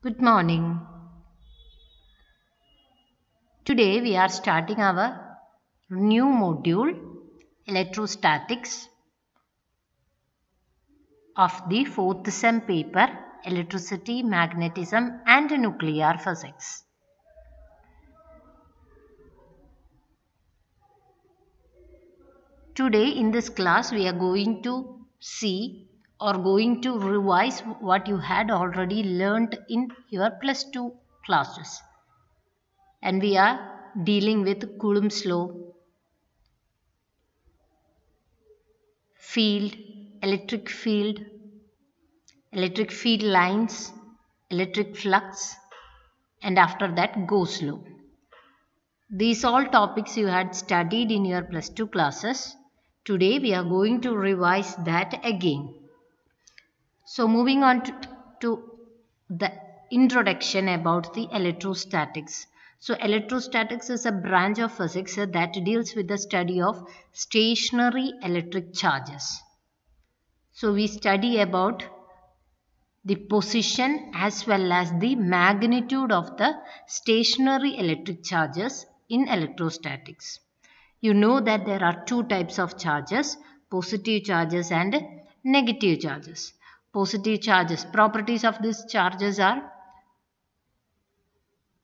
Good morning. Today we are starting our new module Electrostatics of the fourth sem paper Electricity, Magnetism and Nuclear Physics. Today in this class we are going to see or going to revise what you had already learnt in your plus 2 classes. And we are dealing with Coulomb's law, field, electric field, electric field lines, electric flux and after that Gauss law. These all topics you had studied in your plus 2 classes. Today we are going to revise that again. So moving on to, to, the introduction about the electrostatics. So electrostatics is a branch of physics that deals with the study of stationary electric charges. So we study about the position as well as the magnitude of the stationary electric charges in electrostatics. You know that there are two types of charges, positive charges and negative charges positive charges. Properties of these charges are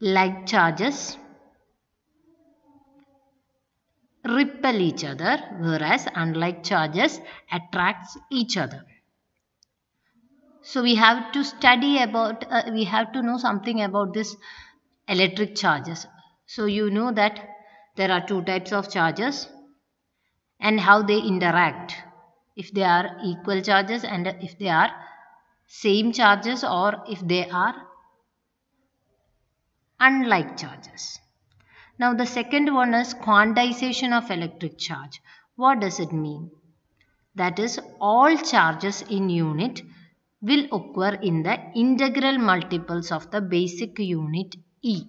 like charges repel each other whereas unlike charges attracts each other. So we have to study about, uh, we have to know something about this electric charges. So you know that there are two types of charges and how they interact if they are equal charges and if they are same charges or if they are unlike charges. Now the second one is quantization of electric charge. What does it mean? That is all charges in unit will occur in the integral multiples of the basic unit E.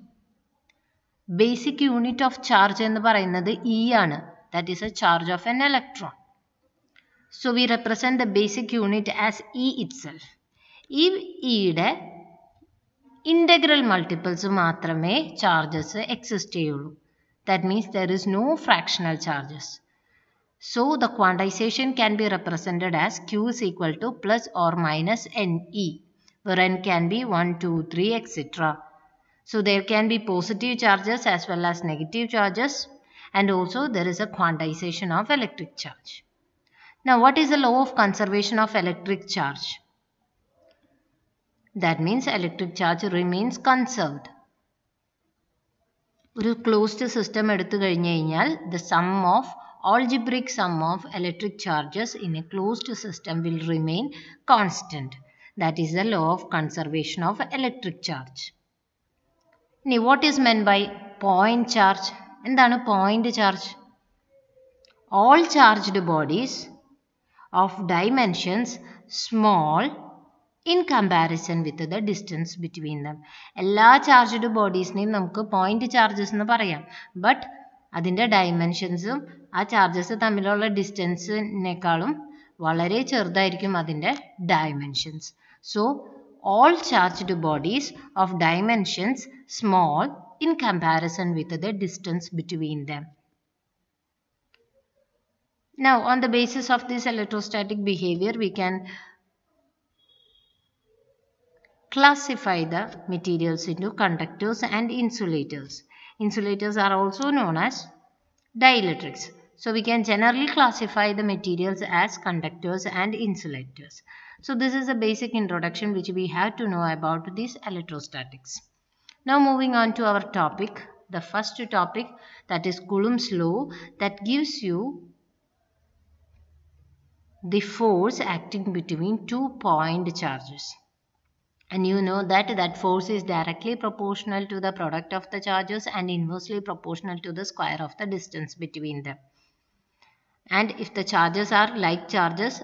Basic unit of charge in the E ആണ്. That is a charge of an electron. So we represent the basic unit as E itself. e, E integral integral മാത്രമേ charges charges exist. That That means there is no fractional charges. So the quantization can be represented as Q is equal to plus or minus NE. where n can be 1, 2, 3, etc. So there can be positive charges as well as negative charges and also there is a quantization of electric charge. Now what is the law of conservation of electric charge? That means electric charge remains conserved. ഒരു closed system എടുത്തു കഴിഞ്ഞു കഴിഞ്ഞാൽ the sum algebraic sum of electric charges in a closed system will remain constant. That is the law of conservation of electric charge. Now, what is meant by point charge? And then point charge. All charged bodies of dimensions small in comparison with the distance between them എല്ലാ charged ബോഡീസിനെയും നമുക്ക് point charges എന്ന് പറയാം but അതിൻ്റെ ഡയമെൻഷൻസും ആ charges തമ്മിലുള്ള ഡിസ്റ്റൻസിനേക്കാളും വളരെ ചെറുതായിരിക്കും അതിൻ്റെ dimensions so all charged bodies of dimensions small in comparison with the distance between them Now on the basis of this electrostatic behavior we can classify the materials into conductors and insulators. Insulators are also known as dielectrics. So we can generally classify the materials as conductors and insulators. So this is a basic introduction which we have to know about this electrostatics. Now moving on to our topic, the first topic that is Coulomb's law that gives you the force acting between two point charges. And you know that that force is directly proportional to the product of the charges and inversely proportional to the square of the distance between them. And if the charges are like charges,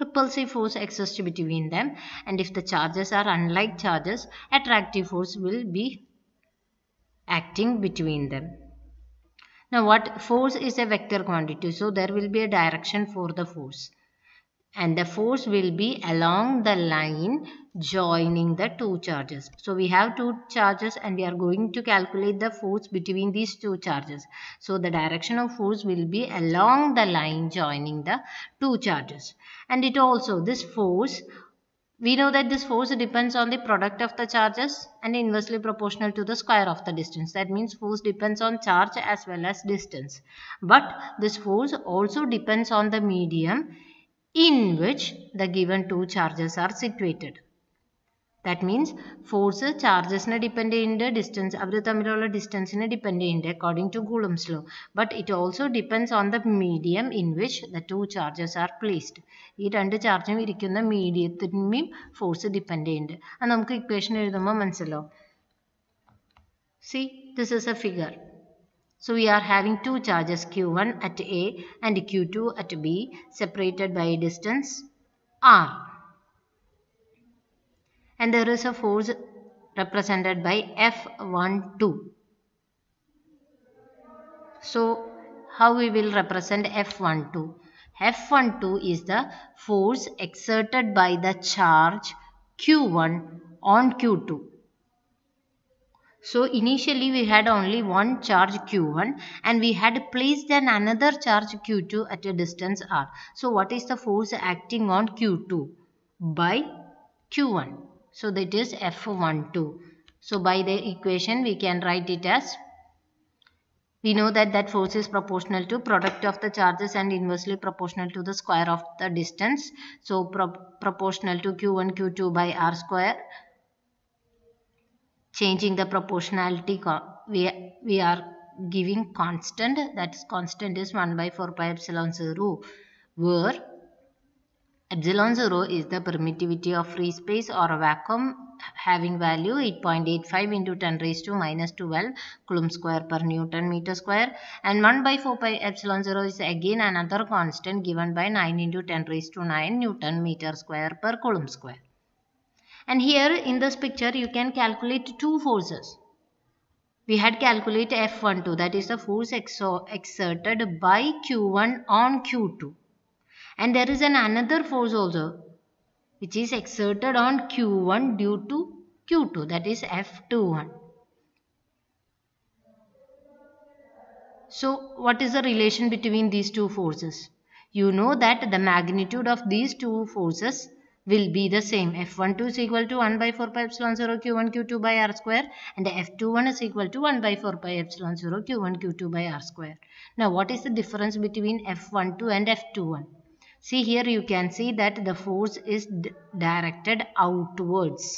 repulsive force exists between them. And if the charges are unlike charges, attractive force will be acting between them. Now what force is a vector quantity so there will be a direction for the force and the force will be along the line joining the two charges. So we have two charges and we are going to calculate the force between these two charges. So the direction of force will be along the line joining the two charges. And it also, this force, we know that this force depends on the product of the charges and inversely proportional to the square of the distance. That means force depends on charge as well as distance. But this force also depends on the medium in which the given two charges are situated. That means force ചാർജസിനെ depend ചെയ്യുന്നുണ്ട് distance അവർ തമ്മിലുള്ള ഡിസ്റ്റൻസിനെ depend ചെയ്യുന്നുണ്ട് according to Coulomb's law but it also depends on the medium in which the two charges are placed ഈ രണ്ട് ചാർജും ഇരിക്കുന്ന മീഡിയത്തിന്മേയും ഫോഴ്സ് ഡിപ്പെൻഡ് ചെയ്യുന്നുണ്ട് അത് നമുക്ക് ഇക്വേഷൻ എഴുതുമ്പോൾ മനസ്സിലാവും see this is a figure So we are having two charges Q1 at A and Q2 at B separated by a distance R. And there is a force represented by F12. So how we will represent F12? F12 is the force exerted by the charge Q1 on Q2. So initially we had only one charge Q1 and we had placed an another charge Q2 at a distance R. So what is the force acting on Q2? By Q1. So that is F12. So by the equation we can write it as we know that that force is proportional to product of the charges and inversely proportional to the square of the distance. So pro proportional to Q1 Q2 by R square changing the proportionality we, we are giving constant that is constant is 1 by 4 pi epsilon 0 where epsilon 0 is the permittivity of free space or a vacuum having value 8.85 into 10 raised to minus 12 coulomb square per newton meter square and 1 by 4 pi epsilon 0 is again another constant given by 9 into 10 raised to 9 newton meter square per coulomb square and here in this picture you can calculate two forces we had calculate F12 that is the force exerted by Q1 on Q2 and there is an another force also which is exerted on Q1 due to Q2 that is F21 so what is the relation between these two forces you know that the magnitude of these two forces will be the same. F12 is equal to 1 by 4 pi epsilon 0 Q1 Q2 by R square and F21 is equal to 1 by 4 pi epsilon 0 Q1 Q2 by R square. Now what is the difference between F12 and F21? See here you can see that the force is directed outwards.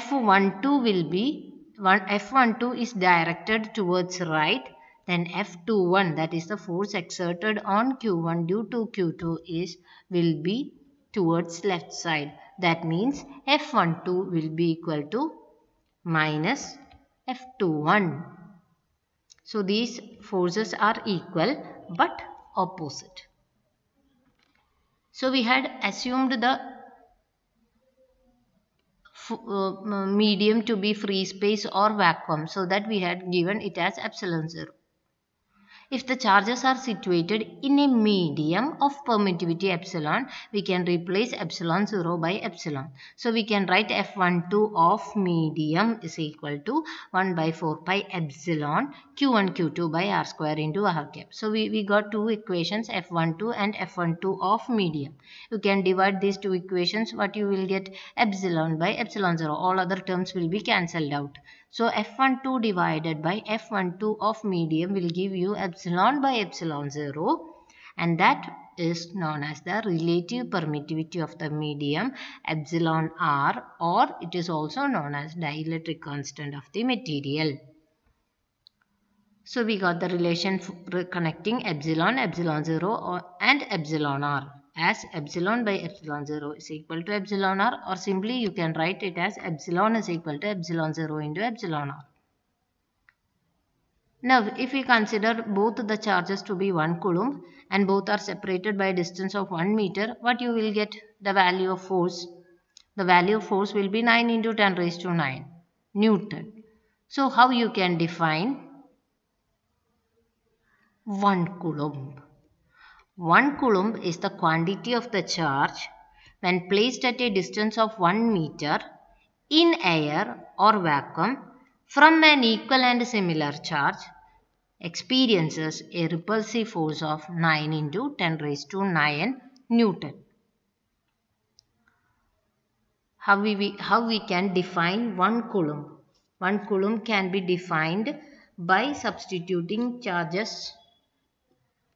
F12 will be one, F12 is directed towards right then F21 that is the force exerted on Q1 due to Q2 is will be towards left side. That means F12 will be equal to minus F21. So these forces are equal but opposite. So we had assumed the uh, medium to be free space or vacuum so that we had given it as epsilon 0. If the charges are situated in a medium of permittivity epsilon, we can replace epsilon 0 by epsilon. So we can write F12 of medium is equal to 1 by 4 pi epsilon Q1 Q2 by R square into R cap. So we, we got two equations F12 and F12 of medium. You can divide these two equations what you will get epsilon by epsilon 0. All other terms will be cancelled out. So F12 divided by F12 of medium will give you epsilon by epsilon 0 and that is known as the relative permittivity of the medium epsilon r or it is also known as dielectric constant of the material. So we got the relation connecting epsilon, epsilon 0 and epsilon r as epsilon by epsilon 0 is equal to epsilon r or simply you can write it as epsilon is equal to epsilon 0 into epsilon r. Now if we consider both the charges to be 1 coulomb and both are separated by a distance of 1 meter what you will get the value of force. The value of force will be 9 into 10 raised to 9 Newton. So how you can define 1 coulomb. 1 coulomb is the quantity of the charge when placed at a distance of 1 meter in air or vacuum from an equal and similar charge experiences a repulsive force of 9 into 10 raised to 9 Newton. How we, how we can define 1 coulomb? 1 coulomb can be defined by substituting charges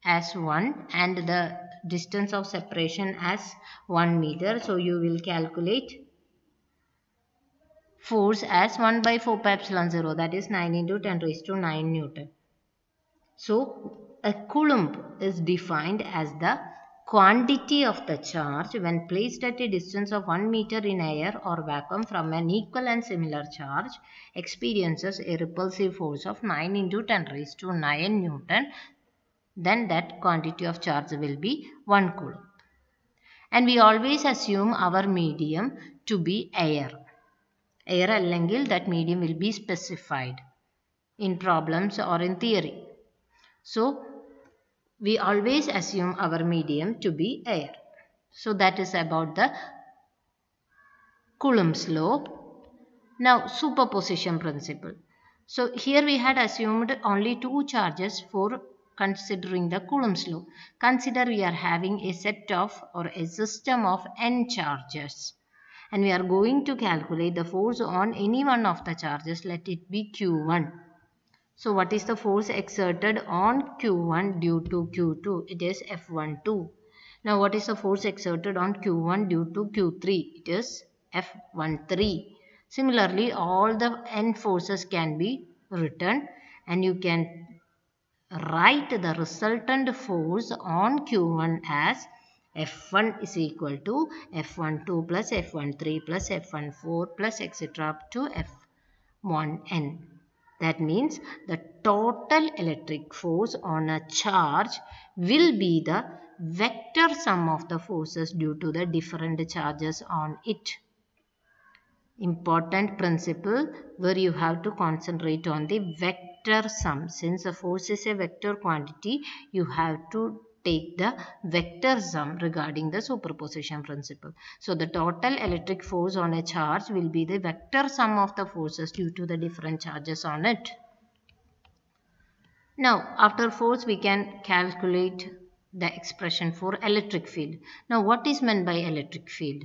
as 1 and the distance of separation as 1 meter. So you will calculate force as 1 by 4 pi epsilon 0 that is 9 into 10 raised to 9 Newton. So a coulomb is defined as the quantity of the charge when placed at a distance of 1 meter in air or vacuum from an equal and similar charge experiences a repulsive force of 9 into 10 raised to 9 Newton then that quantity of charge will be 1 coulomb. And we always assume our medium to be air. Air അല്ലെങ്കിൽ that medium will be specified in problems or in theory. So, we always assume our medium to be air. So, that is about the Coulomb's law. Now, superposition principle. So, here we had assumed only two charges for considering the Coulomb's law. Consider we are having a set of or a system of n charges and we are going to calculate the force on any one of the charges let it be q1 so what is the force exerted on q1 due to q2 it is f12 now what is the force exerted on q1 due to q3 it is f13 similarly all the n forces can be written and you can write the resultant force on Q1 as F1 is equal to F12 plus F13 plus F14 plus etc. up to F1n. That means the total electric force on a charge will be the vector sum of the forces due to the different charges on it. Important principle where you have to concentrate on the vector vector sum since a force is a vector quantity you have to take the vector sum regarding the superposition principle. So the total electric force on a charge will be the vector sum of the forces due to the different charges on it. Now after force we can calculate the expression for electric field. Now what is meant by electric field?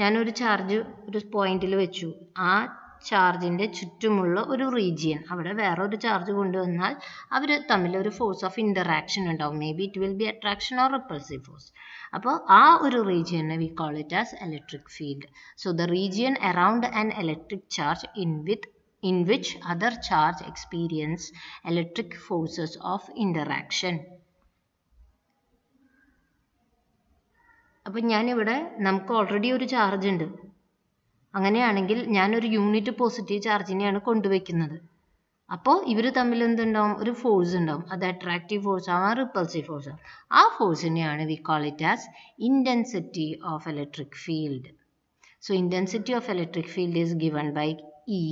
ഞാനൊരു charge point, പോയിന്റിൽ വെച്ചു at. ചാർജിൻ്റെ ചുറ്റുമുള്ള ഒരു region അവിടെ വേറെ ഒരു charge കൊണ്ടുവന്നാൽ അവർ തമ്മിൽ ഒരു ഫോഴ്സ് ഓഫ് ഇൻ്ററാക്ഷൻ ഉണ്ടാവും may be it will be attraction or repulsive force അപ്പോൾ ആ ഒരു റീജിയനെ we call it as electric field so the region around an electric charge in with in which other charge experience electric forces of interaction. അപ്പം ഞാനിവിടെ നമുക്ക് already ഒരു charge ഉണ്ട് അങ്ങനെയാണെങ്കിൽ ഞാനൊരു യൂണിറ്റ് പോസിറ്റീവ് ചാർജിനെയാണ് കൊണ്ടുവയ്ക്കുന്നത് അപ്പോൾ ഇവർ തമ്മിൽ എന്തുണ്ടാവും ഒരു ഫോഴ്സ് ഉണ്ടാവും അത് അട്രാക്റ്റീവ് ഫോഴ്സ് ആവാം റിപ്പൾസീവ് ഫോഴ്സ് ആവാം ആ ഫോഴ്സിനെയാണ് we call it as intensity of electric field so intensity of electric field is given by E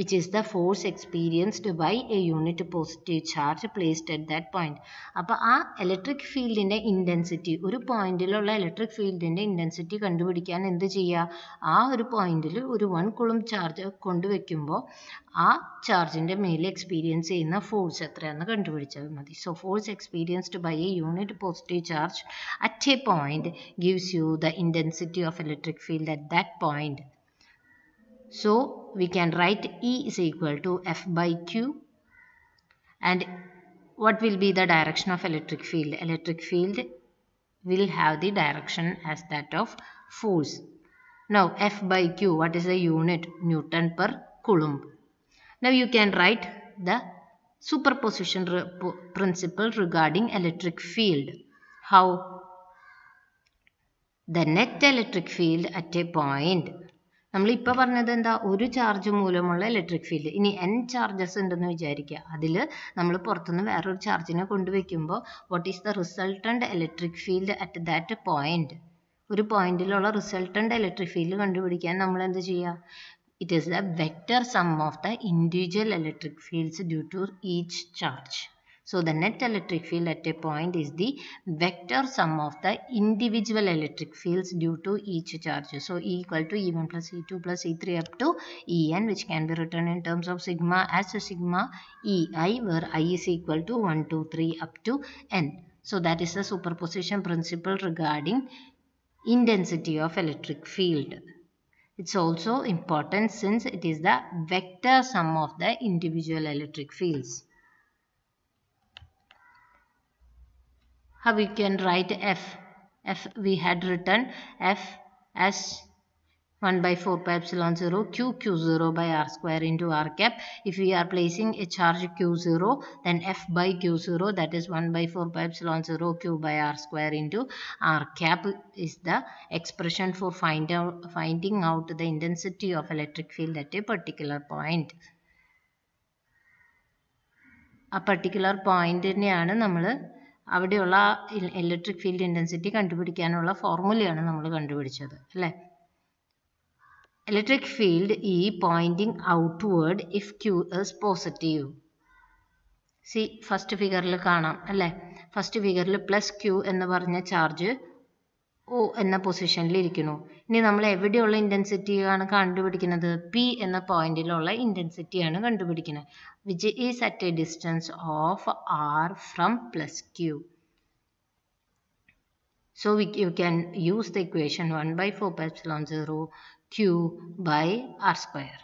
which is the force experienced by a unit positive charge placed at that point അപ്പോൾ ആ electric ഫീൽഡിൻ്റെ intensity ഒരു പോയിന്റിലുള്ള electric ഫീൽഡിൻ്റെ intensity കണ്ടുപിടിക്കാൻ എന്ത് ചെയ്യുക ആ ഒരു പോയിന്റിൽ ഒരു വൺ കുളം ചാർജ് കൊണ്ടുവയ്ക്കുമ്പോൾ ആ ചാർജിൻ്റെ മേലെ എക്സ്പീരിയൻസ് ചെയ്യുന്ന ഫോഴ്സ് എത്രയാണെന്ന് കണ്ടുപിടിച്ചാൽ മതി so force experienced by a unit positive charge at a point gives you the intensity of electric field at that point So we can write E is equal to F by Q and what will be the direction of electric field? Electric field will have the direction as that of force. Now F by Q, what is the unit? Newton per Coulomb. Now you can write the superposition re principle regarding electric field. How? The net electric field at a point നമ്മൾ ഇപ്പൊ പറഞ്ഞത് എന്താ ഒരു charge മൂലമുള്ള electric field ഇനി N charges ഉണ്ടെന്ന് വിചാരിക്കുക അതിൽ നമ്മൾ പുറത്തുനിന്ന് വേറൊരു ചാർജിനെ കൊണ്ടുവയ്ക്കുമ്പോൾ what is the resultant electric field at that point ഒരു പോയിന്റിലുള്ള റിസൾട്ടൻ്റ് ഇലക്ട്രിക് ഫീൽഡ് കണ്ടുപിടിക്കാൻ നമ്മൾ എന്ത് ചെയ്യുക it is the vector sum of the individual electric fields due to each charge So the net electric field at a point is the vector sum of the individual electric fields due to each charge. So E equal to E1 plus E2 plus E3 up to En which can be written in terms of sigma as sigma EI where I is equal to 1, 2, 3 up to N. So that is the superposition principle regarding intensity of electric field. It's also important since it is the vector sum of the individual electric fields. how we can write f f we had written f as 1 by 4 pi epsilon 0 q q0 by r square into r cap if we are placing a charge q0 then f by q0 that is 1 by 4 pi epsilon 0 q by r square into r cap is the expression for find out, finding out the intensity of electric field at a particular point A ആ particular പോയിന്റിനെയാണ് നമ്മൾ അവിടെയുള്ള electric field intensity കണ്ടുപിടിക്കാനുള്ള ഫോർമുലയാണ് നമ്മൾ കണ്ടുപിടിച്ചത് അല്ലേ electric field E pointing outward if Q is positive see first ഫിഗറിൽ കാണാം അല്ലേ ഫസ്റ്റ് ഫിഗറിൽ പ്ലസ് ക്യൂ എന്ന് പറഞ്ഞ ചാർജ് ഓ എന്ന പൊസിഷനിൽ ഇരിക്കുന്നു ഇനി നമ്മൾ എവിടെയുള്ള ഇൻറ്റൻസിറ്റിയാണ് കണ്ടുപിടിക്കുന്നത് പി എന്ന പോയിന്റിലുള്ള ഇൻറ്റൻസിറ്റിയാണ് കണ്ടുപിടിക്കുന്നത് which is at a distance of R from plus Q so we you can use the equation one by four epsilon zero Q by R square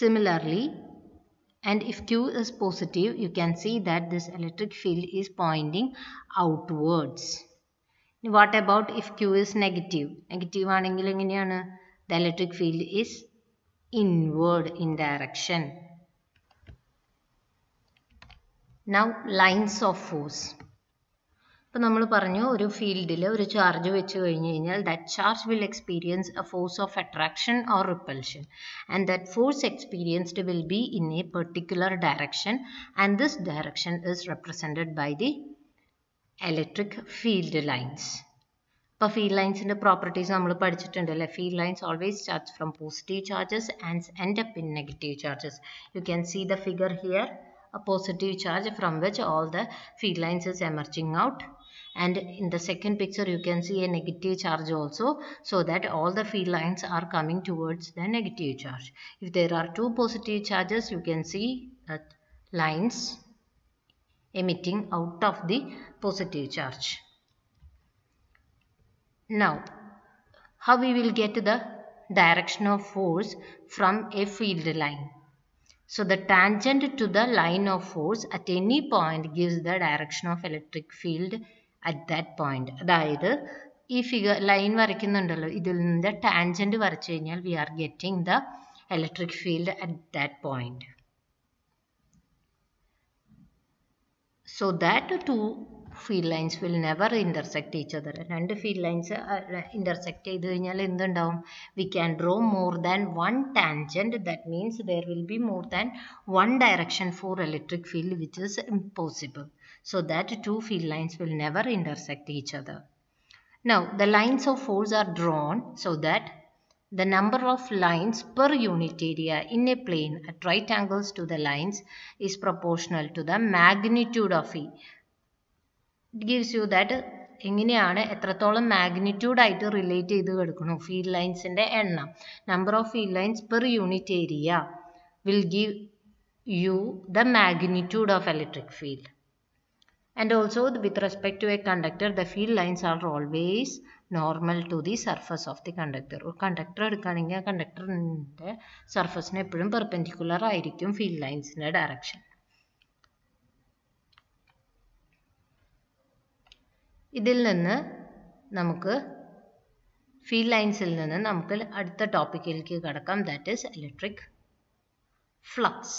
Similarly, and if q is positive you can see that this electric field is pointing outwards what about if q is negative negative ആണെങ്കിൽ എങ്ങനെയാണ് the electric field is inward in direction now lines of force ഇപ്പം നമ്മൾ പറഞ്ഞു ഒരു ഫീൽഡിൽ ഒരു charge വെച്ച് കഴിഞ്ഞ് കഴിഞ്ഞാൽ that charge will experience a force of attraction or repulsion and that force experienced will be in a particular direction and this direction is represented by the electric field lines ഇപ്പോൾ field ലൈൻസിൻ്റെ properties നമ്മൾ പഠിച്ചിട്ടുണ്ട് അല്ലേ field lines always charge from positive charges and end up in negative charges you can see the figure here positive charge from which all the the lines is emerging out and in the second picture you can see a negative charge also so that all the field lines are coming towards the negative charge. If there are two positive charges you can see that lines emitting out of the positive charge. Now how we will get the direction of force from a field line. So the tangent to the line of force at any point gives the direction of electric field at that point അതായത് ഈ figure line വരയ്ക്കുന്നുണ്ടല്ലോ ഇതിൽ നിന്ന് tangent വരച്ചു കഴിഞ്ഞാൽ we are getting the electric field at that point so that two field lines will never intersect each other രണ്ട് field lines intersect ചെയ്ത് കഴിഞ്ഞാൽ എന്തുണ്ടാവും we can draw more than one tangent that means there will be more than one direction for electric field which is impossible so that two field lines will never intersect each other. Now the lines of force are drawn so that the number of lines per unit area in a plane at right angles to the lines is proportional to the magnitude of E. It gives you that എങ്ങനെയാണ് എത്രത്തോളം മാഗ്നിറ്റ്യൂഡായിട്ട് relate ചെയ്ത് കിടക്കുന്നു field ലൈൻസിൻ്റെ എണ്ണം number of field lines per unit area will give you the magnitude of electric field and also with respect to a conductor the field lines are always normal to the surface of the conductor ഒരു conductor എടുക്കുകയാണെങ്കിൽ ആ കണ്ടക്ടറിൻ്റെ സർഫസിന് എപ്പോഴും perpendicular ആയിരിക്കും field ലൈൻസിൻ്റെ direction ഇതിൽ നിന്ന് നമുക്ക് field ലൈൻസിൽ നിന്ന് നമുക്ക് അടുത്ത ടോപ്പിക്കിലേക്ക് കടക്കാം that is electric flux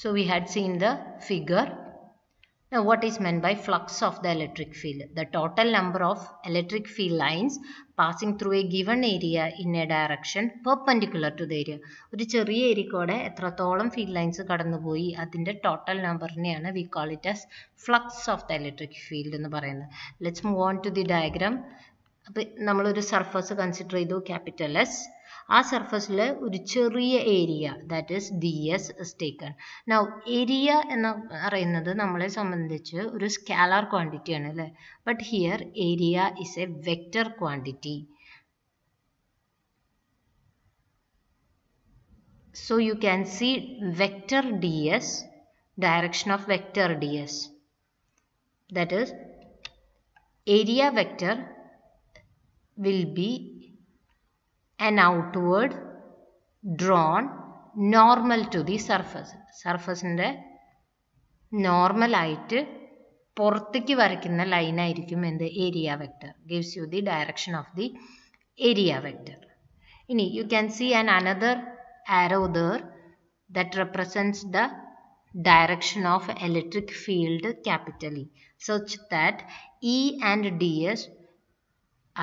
So we had seen the figure. Now what is meant by flux of the electric field? The total number of electric field lines passing through a given area in a direction perpendicular to the area. ഒരു ചെറിയ ഏരിയക്കോടെ എത്രത്തോളം field lines കടന്നുപോയി അതിൻ്റെ total നമ്പറിനെയാണ് we call it as flux of the electric field എന്ന് പറയുന്നത് let's move on to the diagram അപ്പം നമ്മളൊരു സർഫസ് കൺസിഡർ ചെയ്തു capital S Our surface is le area that is ds is taken. Now area enna arayunnathu nammale sambandhichu oru scalar quantity aanu But here area is a vector quantity. So you can see vector ds direction of vector ds that is area vector will be and outward drawn normal to the surface surface normal സർഫസിൻ്റെ നോർമലായിട്ട് പുറത്തേക്ക് വരയ്ക്കുന്ന ലൈനായിരിക്കും എന്ത് area vector gives you the direction of the area vector ഇനി you can see an another arrow there that represents the direction of electric field capital E such that E and ds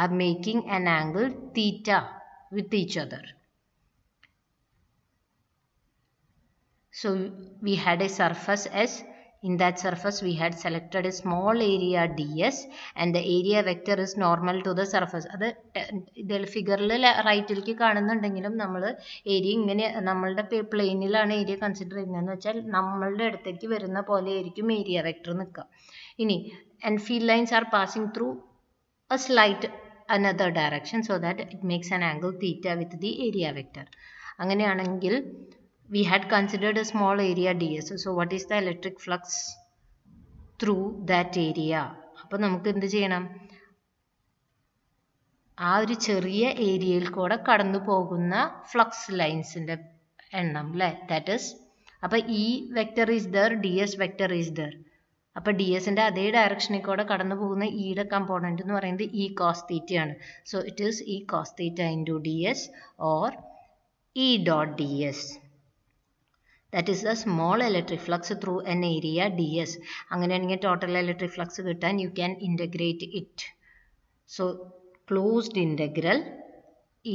are making an angle theta with each other. So we had a surface S. In that surface we had selected a small area ds and the area vector is normal to the surface. അത് ഇതിൽ ഫിഗറിൽ റൈറ്റിലേക്ക് കാണുന്നുണ്ടെങ്കിലും നമ്മൾ area ഇങ്ങനെ നമ്മളുടെ പ്ലെയിനിലാണ് area consider ചെയ്യുന്നതെന്ന് വെച്ചാൽ നമ്മളുടെ അടുത്തേക്ക് വരുന്ന പോലെ ആയിരിക്കും ഏരിയ വെക്ടർ നിൽക്കുക ഇനി and field lines are passing through a slight another direction so that it makes an angle theta with the area vector angane anengil we had considered a small area ds so what is the electric flux through that area appo namukku endu cheyanam aa oru cheriya area il kooda kadannu poguna flux lines inde ennam le that is appo e vector is there ds vector is there അപ്പോൾ d എസിൻ്റെ അതേ ഡയറക്ഷനിൽ കൂടെ കടന്നു പോകുന്ന ഇയുടെ e component എന്ന് പറയുന്നത് ഇ e കോസ് ആണ് so it is e cos theta to d s or e dot d s that is the small electric flux through an area d s അങ്ങനെയാണെങ്കിൽ ടോട്ടൽ ഇലക്ട്രിക് ഫ്ലക്സ് കിട്ടാൻ you can integrate it so closed integral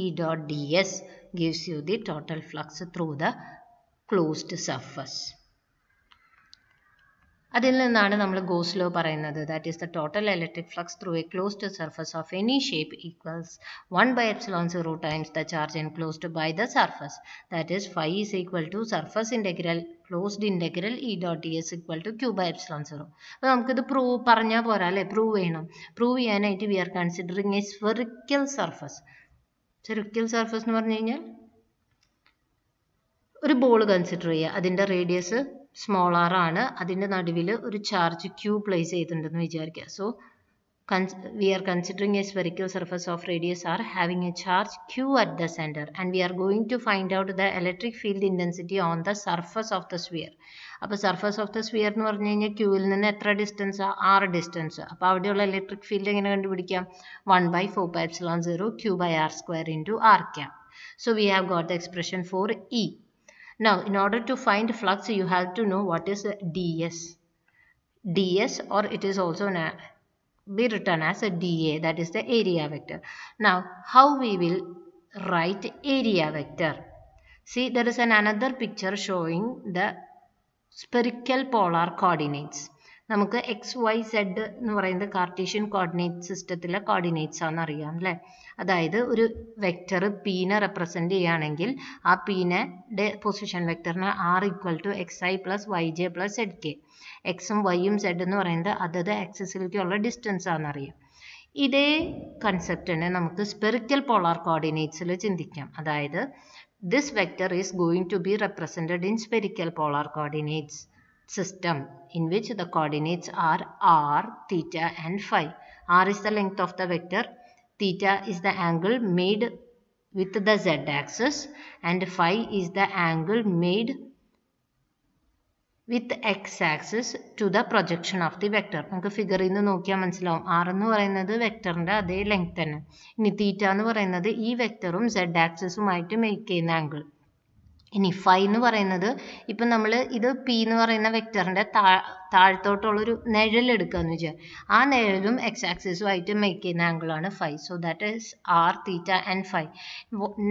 e dot d s gives you the total flux through the closed surface അതിൽ നിന്നാണ് നമ്മൾ Gauss law law പറയുന്നത് that is the total electric flux through a closed surface of any shape equals one by epsilon zero times the charge to by the surface that is phi is equal to surface integral closed integral e dot e s equal to q by epsilon zero അപ്പോൾ നമുക്കിത് prove പറഞ്ഞാൽ പോരാ അല്ലേ prove ചെയ്യണം prove ചെയ്യാനായിട്ട് we are considering a spherical surface spherical surface എന്ന് പറഞ്ഞു കഴിഞ്ഞാൽ ഒരു ബോൾ കൺസിഡർ ചെയ്യുക അതിൻ്റെ റേഡിയസ് സ്മോൾ ആർ ആണ് അതിൻ്റെ നടുവിൽ ഒരു ചാർജ് ക്യൂ പ്ലേസ് ചെയ്തിട്ടുണ്ടെന്ന് വിചാരിക്കുക so cons we are considering a spherical surface of radius r having a charge q at the centre and we are going to find out the electric field intensity on the surface of the sphere അപ്പോൾ surface of the sphere എന്ന് പറഞ്ഞു കഴിഞ്ഞാൽ ക്യൂവിൽ നിന്ന് എത്ര distance ആറ് distance അപ്പോൾ അവിടെയുള്ള ഇലക്ട്രിക് ഫീൽഡ് എങ്ങനെ കണ്ടുപിടിക്കാം one by four pi epsilon zero Q by R square into r cap so we have got the expression for e Now, in order to find flux, you have to know what is ds. ds or it is also be written as a dA, that is the area vector. Now, how we will write area vector? See, there is an another picture showing the spherical polar coordinates. നമുക്ക് x y z എന്ന് പറയുന്നത് Cartesian coordinate സിസ്റ്റത്തിലെ coordinates ആണെന്ന് അറിയാം അല്ലേ അതായത് ഒരു vector പീനെ represent ചെയ്യുകയാണെങ്കിൽ ആ പീനെ പൊസിഷൻ വെക്ടറിന് r equal to x i plus y j plus z k എക്സും വൈയും സെഡ് എന്ന് പറയുന്നത് അതത് ആക്സിസിലേക്കുള്ള ഡിസ്റ്റൻസ് ആണെന്നറിയാം ഇതേ കൺസെപ്റ്റിനെ നമുക്ക് സ്പെറിക്കൽ പോളാർ കോർഡിനേറ്റ്സിൽ ചിന്തിക്കാം അതായത് this vector is going to be represented in spherical polar coordinates system in which the coordinates are r, theta and phi. r is the length of the vector, theta is the angle made with the z axis and phi is the angle made with with x the to the projection of the vector നമുക്ക് ഫിഗറിൽ നിന്ന് നോക്കിയാൽ മനസ്സിലാവും r എന്ന് പറയുന്നത് വെക്ടറിൻ്റെ അതേ length തന്നെ ഇനി theta എന്ന് പറയുന്നത് ഈ വെക്ടറും z ആക്സിസുമായിട്ട് മേക്ക് ചെയ്യുന്ന ആംഗിൾ ഇനി ഫൈ എന്ന് പറയുന്നത് ഇപ്പം നമ്മൾ ഇത് പി എന്ന് പറയുന്ന വെക്റ്ററിൻ്റെ താ താഴത്തോട്ടുള്ളൊരു നിഴലെടുക്കുക എന്ന് വെച്ചാൽ ആ നിഴലും എക്സ് ആക്സിസും ആക്സിസുമായിട്ട് മേക്ക് ചെയ്യുന്ന ആംഗിളാണ് phi so that is r theta and phi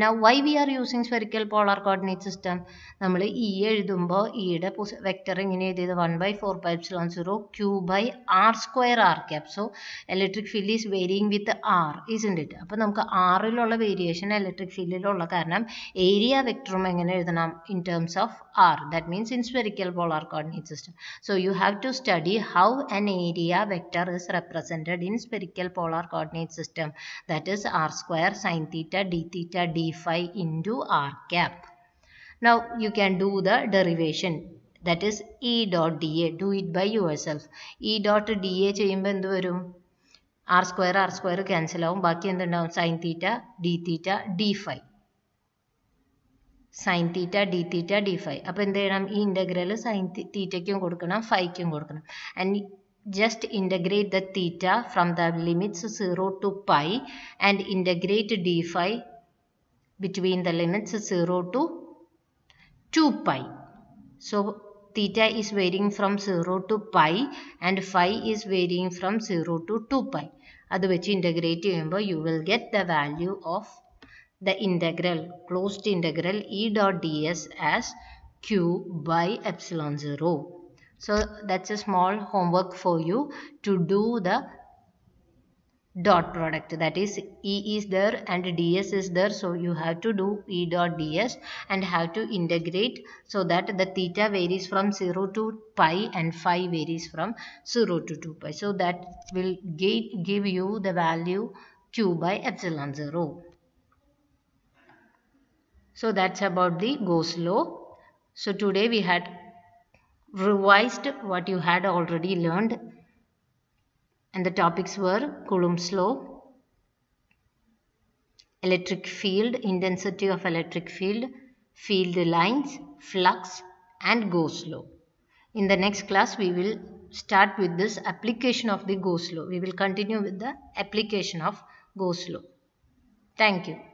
now why we are using spherical polar coordinate system നമ്മൾ ഇ എഴുതുമ്പോൾ ഇയുടെ വെക്റ്റർ ഇങ്ങനെ എഴുതിയത് one by four by epsilon zero Q by R square r cap so electric field is varying with r isn't it അപ്പോൾ നമുക്ക് ആറിലുള്ള variation electric ഫീൽഡിലുള്ള കാരണം area വെക്ടറും എങ്ങനെ എഴുതണം in terms of r that means in spherical polar coordinate system so you have have to study how an area vector is represented in spherical polar coordinate system that is r square sine theta d theta d phi into r cap. Now you can do the derivation that is E dot dA. Do it by yourself. E dot dA ചെയ്യുമ്പോൾ എന്ത് r square r square cancel out. ആവും ബാക്കി എന്തുണ്ടാവും sine theta d theta d phi. Sine theta d theta d phi അപ്പോൾ എന്ത് integral ഈ theta sine തീറ്റയ്ക്കും phi ഫൈക്കും കൊടുക്കണം And just integrate the theta from the limits 0 to pi and integrate d phi between the limits 0 to 2 pi. So theta is varying from 0 to pi and phi is varying from 0 to 2 pi. അത് വെച്ച് integrate ചെയ്യുമ്പോൾ you will get the value of the integral closed integral E dot ds as q by epsilon 0. So that's a small homework for you to do the dot product that is E is there and ds is there so you have to do E dot ds and have to integrate so that the theta varies from 0 to pi and phi varies from 0 to 2 pi so that will give you the value q by epsilon 0. So that's about the go slow. So today we had revised what you had already learned and the topics were Coulomb's law, electric field, intensity of electric field, field lines, flux and go slow. In the next class we will start with this application of the go slow. We will continue with the application of go slow. Thank you.